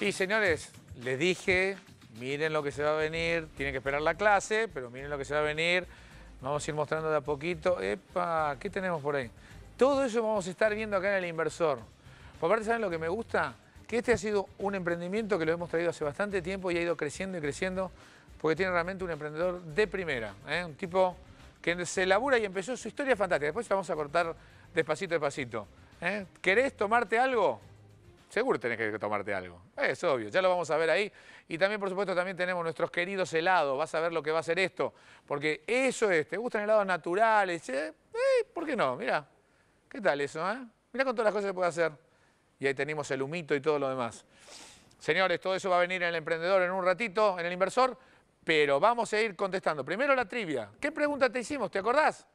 Y señores, les dije, miren lo que se va a venir, tienen que esperar la clase, pero miren lo que se va a venir. Vamos a ir mostrando de a poquito. Epa, ¿qué tenemos por ahí? Todo eso vamos a estar viendo acá en el inversor. Por aparte, ¿saben lo que me gusta? Que este ha sido un emprendimiento que lo hemos traído hace bastante tiempo y ha ido creciendo y creciendo porque tiene realmente un emprendedor de primera. ¿eh? Un tipo que se labura y empezó su historia fantástica. Después vamos a cortar despacito, despacito. pasito. ¿eh? ¿Querés tomarte algo? seguro tenés que tomarte algo. Es obvio, ya lo vamos a ver ahí. Y también, por supuesto, también tenemos nuestros queridos helados. Vas a ver lo que va a ser esto. Porque eso es, ¿te gustan helados naturales? Eh, ¿Por qué no? Mira, ¿qué tal eso? Eh? Mirá con todas las cosas que puede hacer. Y ahí tenemos el humito y todo lo demás. Señores, todo eso va a venir en el emprendedor en un ratito, en el inversor. Pero vamos a ir contestando. Primero la trivia. ¿Qué pregunta te hicimos? ¿Te acordás?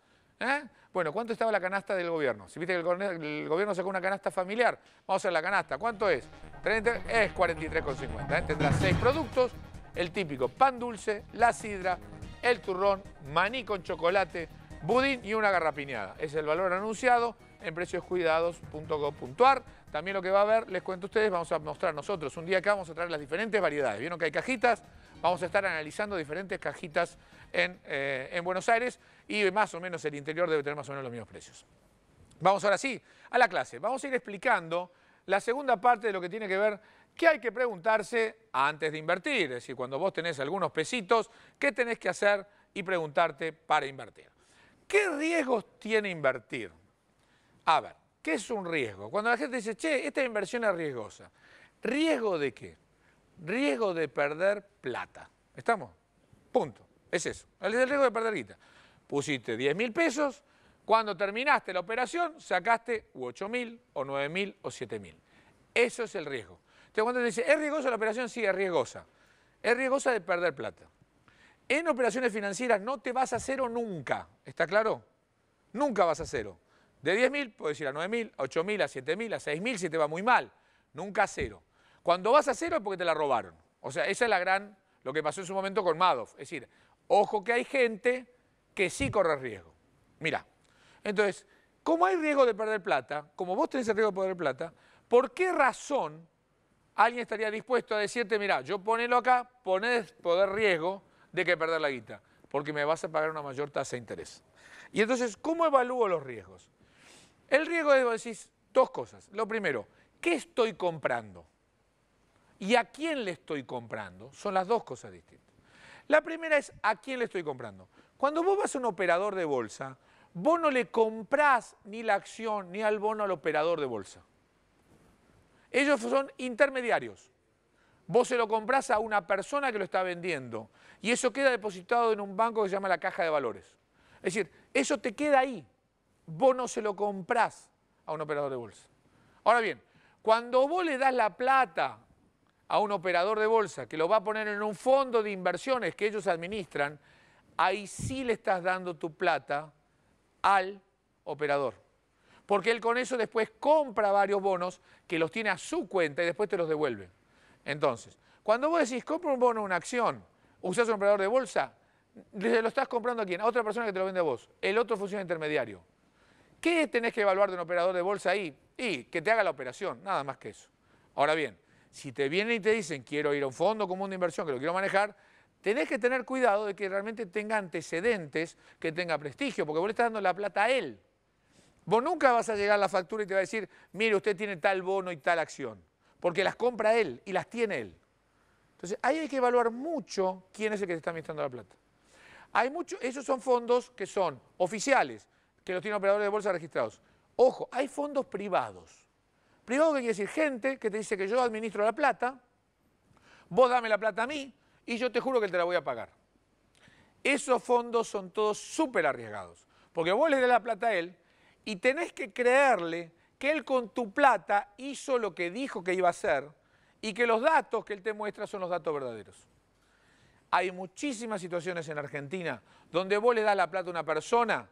¿Eh? Bueno, ¿cuánto estaba la canasta del gobierno? Si viste que el, gobierno sacó una canasta familiar, vamos a ver la canasta. ¿Cuánto es? es 43,50. ¿eh? Tendrá seis productos, el típico pan dulce, la sidra, el turrón, maní con chocolate, budín y una garrapiñada. Es el valor anunciado en precioscuidados.gov.ar. También lo que va a haber, les cuento a ustedes, vamos a mostrar nosotros. Un día acá vamos a traer las diferentes variedades. Vieron que hay cajitas, vamos a estar analizando diferentes cajitas eh, en, Buenos Aires y más o menos el interior debe tener más o menos los mismos precios. Vamos ahora sí a la clase. Vamos a ir explicando la segunda parte de lo que tiene que ver ¿Qué hay que preguntarse antes de invertir? Es decir, cuando vos tenés algunos pesitos, ¿qué tenés que hacer y preguntarte para invertir? ¿Qué riesgos tiene invertir? A ver, ¿qué es un riesgo? Cuando la gente dice, che, esta inversión es riesgosa. ¿Riesgo de qué? Riesgo de perder plata. ¿Estamos? Punto. Es eso, el riesgo de perder guita. Pusiste 10 mil pesos, cuando terminaste la operación sacaste 8 mil, o 9 mil, o 7 mil. Eso es el riesgo. Entonces cuando dice, ¿es riesgosa la operación? Sí, es riesgosa. Es riesgosa de perder plata. En operaciones financieras no te vas a cero nunca, ¿está claro? Nunca vas a cero. De 10 mil puedes ir a 9 mil, a 8 mil, a 7 mil, a 6 mil si te va muy mal. Nunca a cero. Cuando vas a cero es porque te la robaron. O sea, esa es la gran, lo que pasó en su momento con Madoff. Es decir, Ojo que hay gente que sí corre riesgo. Mirá, entonces, como hay riesgo de perder plata, como vos tenés el riesgo de perder plata, ¿por qué razón alguien estaría dispuesto a decirte, mirá, yo ponelo acá, ponés poder riesgo de que perder la guita, porque me vas a pagar una mayor tasa de interés? Y entonces, ¿cómo evalúo los riesgos? El riesgo es, vos decís, dos cosas. Lo primero, ¿qué estoy comprando? ¿Y a quién le estoy comprando? Son las dos cosas distintas. La primera es a quién le estoy comprando. Cuando vos vas a un operador de bolsa, vos no le comprás ni la acción ni al bono al operador de bolsa. Ellos son intermediarios. Vos se lo comprás a una persona que lo está vendiendo y eso queda depositado en un banco que se llama la caja de valores. Es decir, eso te queda ahí. Vos no se lo comprás a un operador de bolsa. Ahora bien, cuando vos le das la plata a un operador de bolsa que lo va a poner en un fondo de inversiones que ellos administran, ahí sí le estás dando tu plata al operador. Porque él con eso después compra varios bonos que los tiene a su cuenta y después te los devuelve. Entonces, cuando vos decís, compra un bono, una acción, usás un operador de bolsa, lo estás comprando a quién? A otra persona que te lo vende a vos. El otro funciona intermediario. ¿Qué tenés que evaluar de un operador de bolsa ahí? Y que te haga la operación, nada más que eso. Ahora bien, si te vienen y te dicen, quiero ir a un fondo común de inversión, que lo quiero manejar, tenés que tener cuidado de que realmente tenga antecedentes, que tenga prestigio, porque vos le estás dando la plata a él. Vos nunca vas a llegar a la factura y te va a decir, mire, usted tiene tal bono y tal acción, porque las compra él y las tiene él. Entonces, ahí hay que evaluar mucho quién es el que te está administrando la plata. Hay muchos, esos son fondos que son oficiales, que los tienen operadores de bolsa registrados. Ojo, hay fondos privados. Primero que quiere decir gente que te dice que yo administro la plata, vos dame la plata a mí y yo te juro que te la voy a pagar. Esos fondos son todos súper arriesgados, porque vos le das la plata a él y tenés que creerle que él con tu plata hizo lo que dijo que iba a hacer y que los datos que él te muestra son los datos verdaderos. Hay muchísimas situaciones en Argentina donde vos le das la plata a una persona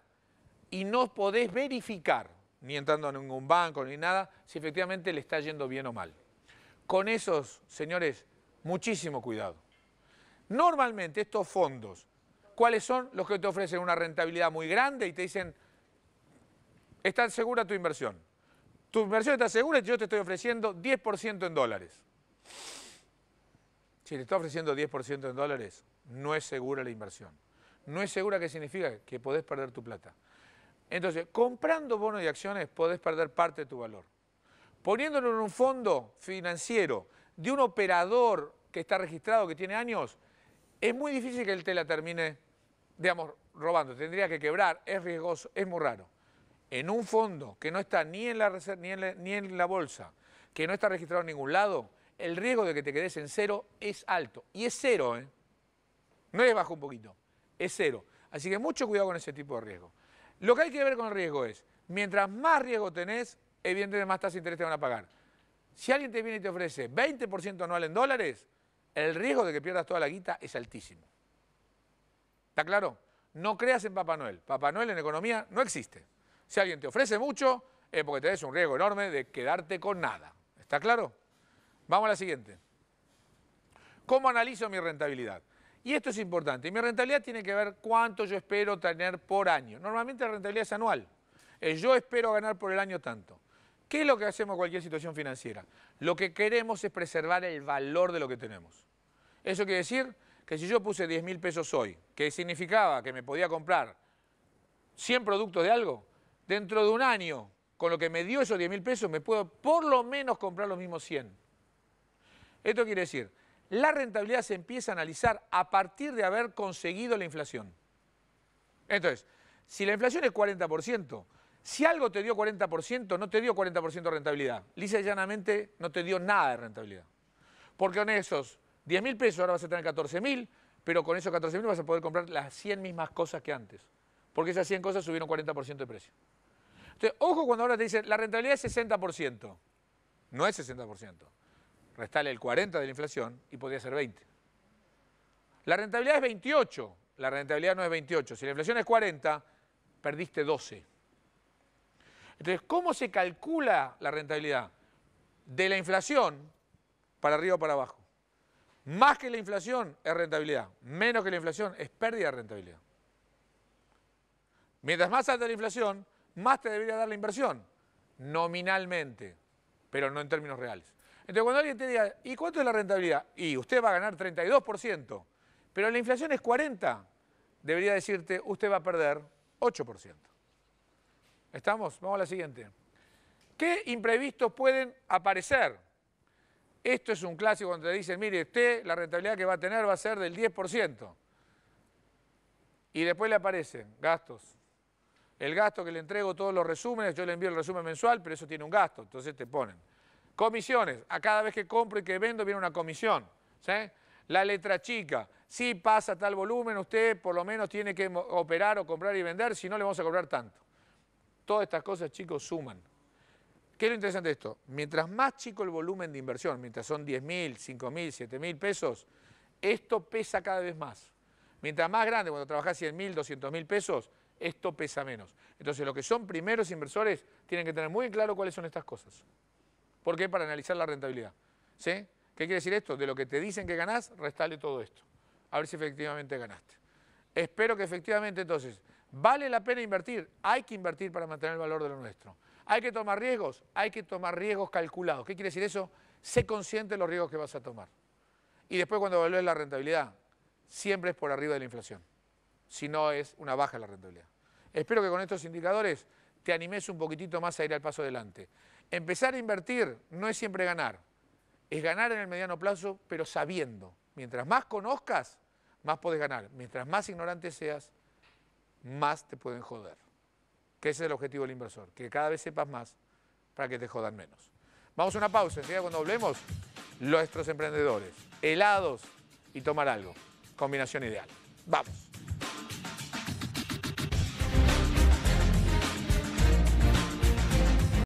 y no podés verificar ni entrando a ningún banco ni nada, si efectivamente le está yendo bien o mal. Con esos, señores, muchísimo cuidado. Normalmente estos fondos, ¿cuáles son los que te ofrecen una rentabilidad muy grande y te dicen, está segura tu inversión? Tu inversión está segura y yo te estoy ofreciendo 10% en dólares. Si le está ofreciendo 10% en dólares, no es segura la inversión. No es segura, que significa? Que podés perder tu plata. Entonces, comprando bonos y acciones podés perder parte de tu valor. Poniéndolo en un fondo financiero de un operador que está registrado, que tiene años, es muy difícil que él te la termine, digamos, robando. Tendría que quebrar, es riesgoso, es muy raro. En un fondo que no está ni en ni en la, ni en la bolsa, que no está registrado en ningún lado, el riesgo de que te quedes en cero es alto. Y es cero, ¿eh? No es bajo un poquito, es cero. Así que mucho cuidado con ese tipo de riesgo. Lo que hay que ver con el riesgo es, mientras más riesgo tenés, evidentemente más tasas de interés te van a pagar. Si alguien te viene y te ofrece 20% anual en dólares, el riesgo de que pierdas toda la guita es altísimo. ¿Está claro? No creas en Papá Noel. Papá Noel en economía no existe. Si alguien te ofrece mucho, es porque tenés un riesgo enorme de quedarte con nada. ¿Está claro? Vamos a la siguiente. ¿Cómo analizo mi rentabilidad? Y esto es importante. Y mi rentabilidad tiene que ver cuánto yo espero tener por año. Normalmente la rentabilidad es anual. yo espero ganar por el año tanto. ¿Qué es lo que hacemos en cualquier situación financiera? Lo que queremos es preservar el valor de lo que tenemos. Eso quiere decir que si yo puse 10 mil pesos hoy, que significaba que me podía comprar 100 productos de algo, dentro de un año, con lo que me dio esos 10 mil pesos, me puedo por lo menos comprar los mismos 100. Esto quiere decir la rentabilidad se empieza a analizar a partir de haber conseguido la inflación. Entonces, si la inflación es 40%, si algo te dio 40%, no te dio 40% de rentabilidad. Lisa y llanamente no te dio nada de rentabilidad. Porque con esos 10 mil pesos ahora vas a tener 14 mil, pero con esos 14 mil vas a poder comprar las 100 mismas cosas que antes. Porque esas 100 cosas subieron 40% de precio. Entonces, ojo cuando ahora te dicen, la rentabilidad es 60%. No es 60% restale el 40 de la inflación y podría ser 20. La rentabilidad es 28, la rentabilidad no es 28. Si la inflación es 40, perdiste 12. Entonces, ¿cómo se calcula la rentabilidad? De la inflación para arriba o para abajo. Más que la inflación es rentabilidad, menos que la inflación es pérdida de rentabilidad. Mientras más alta la inflación, más te debería dar la inversión, nominalmente, pero no en términos reales. Entonces, cuando alguien te diga, ¿y cuánto es la rentabilidad? Y usted va a ganar 32%, pero la inflación es 40%, debería decirte, usted va a perder 8%. ¿Estamos? Vamos a la siguiente. ¿Qué imprevistos pueden aparecer? Esto es un clásico cuando te dicen, mire, usted la rentabilidad que va a tener va a ser del 10%. Y después le aparecen gastos. El gasto que le entrego, todos los resúmenes, yo le envío el resumen mensual, pero eso tiene un gasto, entonces te ponen Comisiones, a cada vez que compro y que vendo viene una comisión. La letra chica, si pasa tal volumen, usted por lo menos tiene que operar o comprar y vender, si no le vamos a cobrar tanto. Todas estas cosas, chicos, suman. ¿Qué es lo interesante de esto? Mientras más chico el volumen de inversión, mientras son 10 mil, 5 mil, 7 mil pesos, esto pesa cada vez más. Mientras más grande, cuando trabajás 100 mil, 200 mil pesos, esto pesa menos. Entonces, los que son primeros inversores tienen que tener muy claro cuáles son estas cosas. ¿Por qué? Para analizar la rentabilidad. ¿Sí? ¿Qué quiere decir esto? De lo que te dicen que ganás, restale todo esto. A ver si efectivamente ganaste. Espero que efectivamente entonces, ¿vale la pena invertir? Hay que invertir para mantener el valor de lo nuestro. ¿Hay que tomar riesgos? Hay que tomar riesgos calculados. ¿Qué quiere decir eso? Sé consciente de los riesgos que vas a tomar. Y después cuando evalúes la rentabilidad, siempre es por arriba de la inflación. Si no es una baja la rentabilidad. Espero que con estos indicadores te animes un poquitito más a ir al paso adelante. Empezar a invertir no es siempre ganar, es ganar en el mediano plazo, pero sabiendo. Mientras más conozcas, más puedes ganar. Mientras más ignorante seas, más te pueden joder. Que ese es el objetivo del inversor, que cada vez sepas más para que te jodan menos. Vamos a una pausa, enseguida cuando hablemos, nuestros emprendedores, helados y tomar algo. Combinación ideal. Vamos.